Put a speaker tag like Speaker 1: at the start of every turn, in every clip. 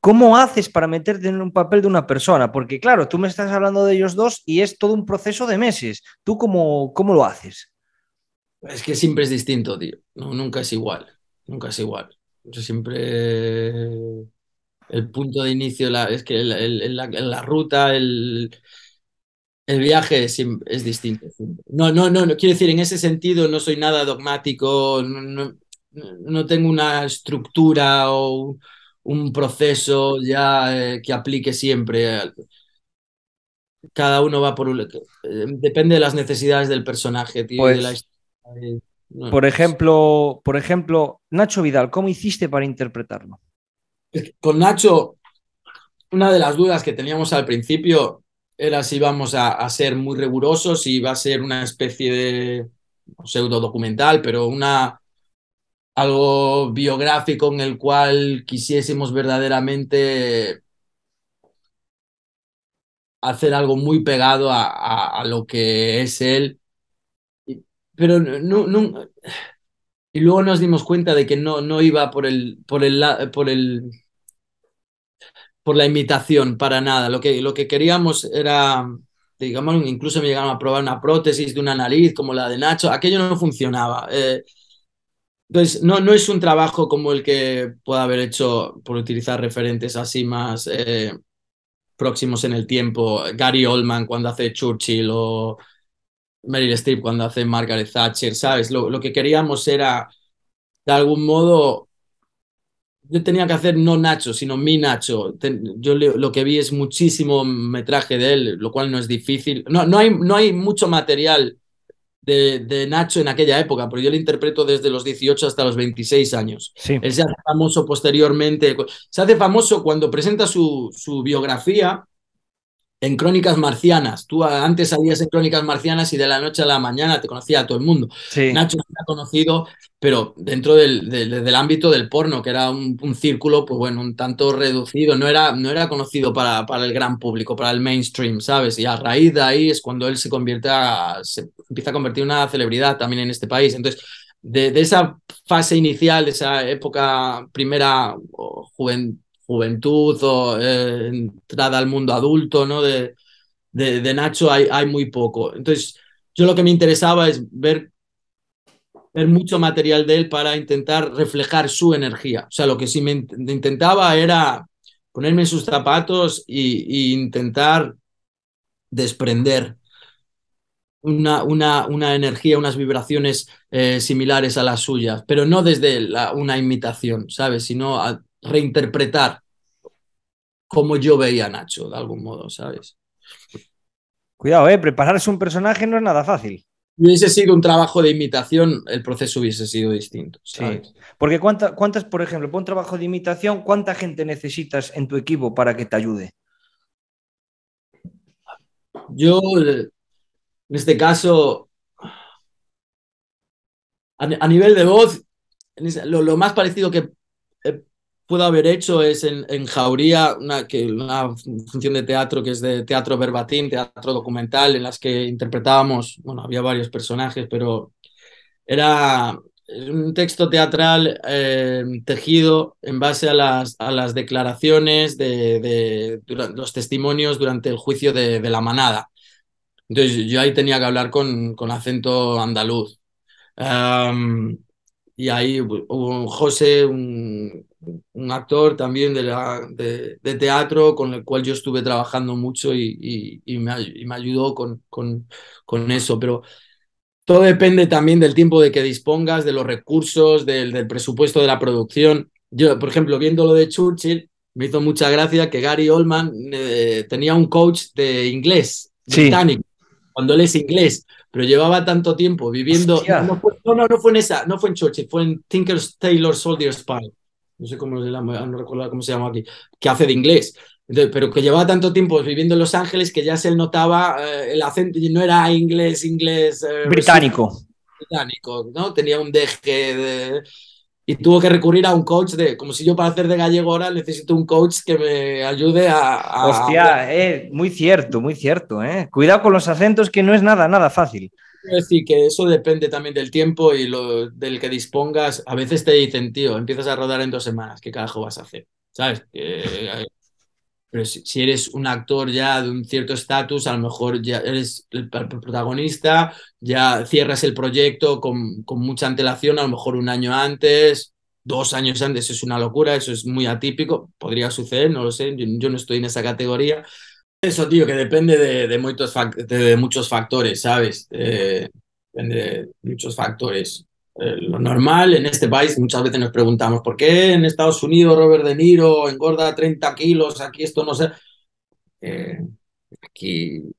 Speaker 1: ¿Cómo haces para meterte en un papel de una persona? Porque claro, tú me estás hablando de ellos dos y
Speaker 2: es todo un proceso de meses. ¿Tú cómo, cómo lo haces? Es que siempre es distinto, tío. nunca es igual. Nunca es igual. Yo siempre el punto de inicio, la, es que la, ruta, el, viaje es, distinto. No, no, no, no, quiero decir, en ese sentido no soy nada dogmático, no, tengo una estructura o un proceso ya eh, que aplique siempre. Cada uno va por un... Eh, depende de las necesidades del personaje, pues, por, pues ejemplo, por ejemplo, Nacho Vidal, ¿cómo hiciste para interpretarlo? Con Nacho, una de las dudas que teníamos al principio era si íbamos a, ser muy rigurosos, si iba a ser una especie de pseudo documental, pero una, algo biográfico en el cual quisiésemos verdaderamente hacer algo muy pegado a, lo que es él. Pero no, no, y luego nos dimos cuenta de que no, no iba por el, por el, por el, por la imitación para nada. Lo que, lo que queríamos era, digamos, incluso me llegaron a probar una prótesis de una nariz como la de Nacho. Aquello no funcionaba. Eh, entonces, no, no es un trabajo como el que pueda haber hecho, por utilizar referentes así más eh, próximos en el tiempo, Gary Oldman cuando hace Churchill o Meryl Streep cuando hace Margaret Thatcher, ¿sabes? Lo, lo que queríamos era, de algún modo, yo tenía que hacer no Nacho, sino mi Nacho. yo lo que vi es muchísimo metraje de él, lo cual no es difícil. No, no, hay, no hay mucho material de, Nacho en aquella época, pero yo le interpreto desde los 18 hasta los 26 años. Él se hace famoso posteriormente, se hace famoso cuando presenta su, su biografía, en Crónicas Marcianas. Tú antes salías en Crónicas Marcianas y de la noche a la mañana te conocía a todo el mundo. Nacho era conocido, pero dentro del, ámbito del porno, que era un, círculo, pues bueno, un tanto reducido, no era, no era conocido para, para, el gran público, para el mainstream, ¿sabes? Y a raíz de ahí es cuando él se convierte se empieza a convertir en una celebridad también en este país. Entonces, de, esa fase inicial, de esa época primera juventud, juventud o eh, entrada al mundo adulto, ¿no? De, de, Nacho hay, muy poco. Entonces, yo lo que me interesaba es ver, ver mucho material de él para intentar reflejar su energía. O sea, lo que sí me intentaba era ponerme sus zapatos y, intentar desprender una, una, una, energía, unas vibraciones eh, similares a las suyas, pero no desde una imitación, ¿sabes? Sino a, reinterpretar como yo veía a Nacho, de algún modo, ¿sabes?
Speaker 1: Cuidado, ¿eh? prepararse un personaje no es nada fácil.
Speaker 2: Si hubiese sido un trabajo de imitación, el proceso
Speaker 1: hubiese sido distinto. ¿sabes? Porque cuánta, cuántas, por ejemplo, por un trabajo de imitación, ¿cuánta gente necesitas en tu equipo para que te ayude? Yo,
Speaker 2: eh, en este caso, a, nivel de voz, lo más parecido que puedo haber hecho es en, en Jauría, una, que, una función de teatro que es de teatro verbatim, teatro documental, en las que interpretábamos, bueno, había varios personajes, pero era un texto teatral eh, tejido en base a las, a las declaraciones de, de, los testimonios durante el juicio de, de, la manada. Entonces yo ahí tenía que hablar con, con acento andaluz y ahí hubo José, un, actor también de, la, de, teatro con el cual yo estuve trabajando mucho y, y, me, me, ayudó con, con, con, eso. Pero todo depende también del tiempo de que dispongas, de los recursos, del, del, presupuesto de la producción. Yo, por ejemplo, viendo lo de Churchill, me hizo mucha gracia que Gary Oldman eh, tenía un coach de inglés, británico, cuando él es inglés pero llevaba tanto tiempo viviendo. No, no, no, fue en esa, no fue en Churchill, fue en Tinker's Taylor Soldier Spy. No sé cómo se llama, ah, no recuerdo cómo se llama aquí, que hace de inglés. pero que llevaba tanto tiempo viviendo en Los Ángeles que ya se notaba eh, el acento, y no era inglés, inglés. Eh, británico. Británico, ¿no? Tenía un deje de y tuvo que recurrir a un coach de, como si yo para hacer de gallego ahora necesito un coach que me ayude a... Hostia, eh, muy cierto,
Speaker 1: muy cierto, eh. Cuidado con los acentos que no es nada, nada fácil.
Speaker 2: Quiero decir que eso depende también del tiempo y lo, del que dispongas. A veces te dicen, tío, empiezas a rodar en dos semanas, ¿qué carajo vas a hacer? ¿Sabes? Eh, pero si, eres un actor ya de un cierto estatus, a lo mejor ya eres el, protagonista, ya cierras el proyecto con, con, mucha antelación, a lo mejor un año antes, dos años antes, es una locura, eso es muy atípico, podría suceder, no lo sé, yo, no estoy en esa categoría. Eso, tío, que depende de, de, muchos, factores, ¿sabes? Eh, depende de muchos factores. Eh, lo normal en este país, muchas veces nos preguntamos, ¿por qué en Estados Unidos Robert De Niro engorda 30 kilos? Aquí esto no se... Eh, aquí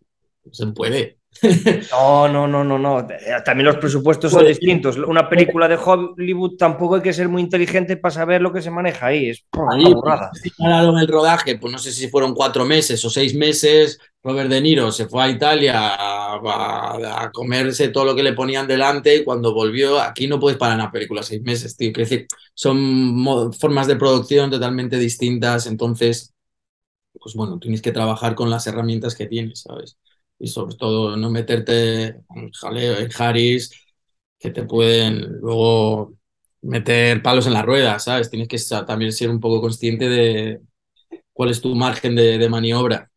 Speaker 2: se puede,
Speaker 1: No, no, no, no, no. Eh, también los presupuestos son pues distintos. Una película de Hollywood tampoco hay que ser muy inteligente para saber lo que se maneja ahí. Es ahí,
Speaker 2: pues, el rodaje, pues no sé si fueron cuatro meses o seis meses. Robert De Niro se fue a Italia a, comerse todo lo que le ponían delante y cuando volvió, aquí no puedes parar una película seis meses, decir, son formas de producción totalmente distintas, entonces, pues bueno, tienes que trabajar con las herramientas que tienes, ¿sabes? y sobre todo no meterte en jaleo, en haris, que te pueden luego meter palos en la rueda, ¿sabes? Tienes que también ser un poco consciente de cuál es tu margen de, maniobra.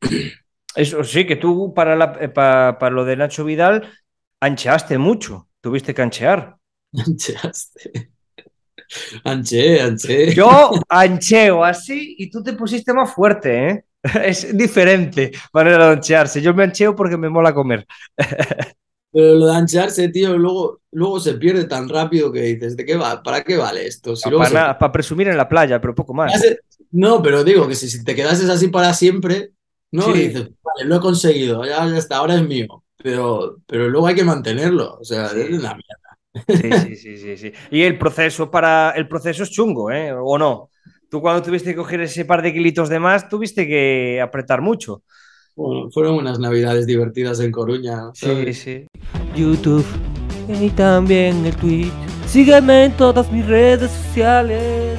Speaker 1: Eso sí, que tú para, eh, para, lo de Nacho Vidal ancheaste mucho, tuviste que anchear. Ancheaste. anche anche Yo ancheo así y tú te pusiste más fuerte, ¿eh? es diferente manera de anchearse. Yo me ancheo porque me mola comer.
Speaker 2: Pero lo de anchearse tío, luego, luego se pierde tan rápido que dices, ¿de qué va? ¿para qué vale esto? Ah, para,
Speaker 1: para, presumir en la playa, pero poco más.
Speaker 2: No, pero digo que si, te quedases así para siempre, ¿no? lo he conseguido, ya, hasta ahora es mío. Pero, pero luego hay que mantenerlo, o sea, es una
Speaker 1: mierda. Sí, sí, sí, sí, Y el proceso para el proceso es chungo, ¿eh? ¿O no? Tú cuando tuviste que coger ese par de kilitos de más, tuviste que apretar mucho. fueron unas navidades divertidas en Coruña. Sí, sí. YouTube y también el Twitch. Sígueme en todas mis redes sociales.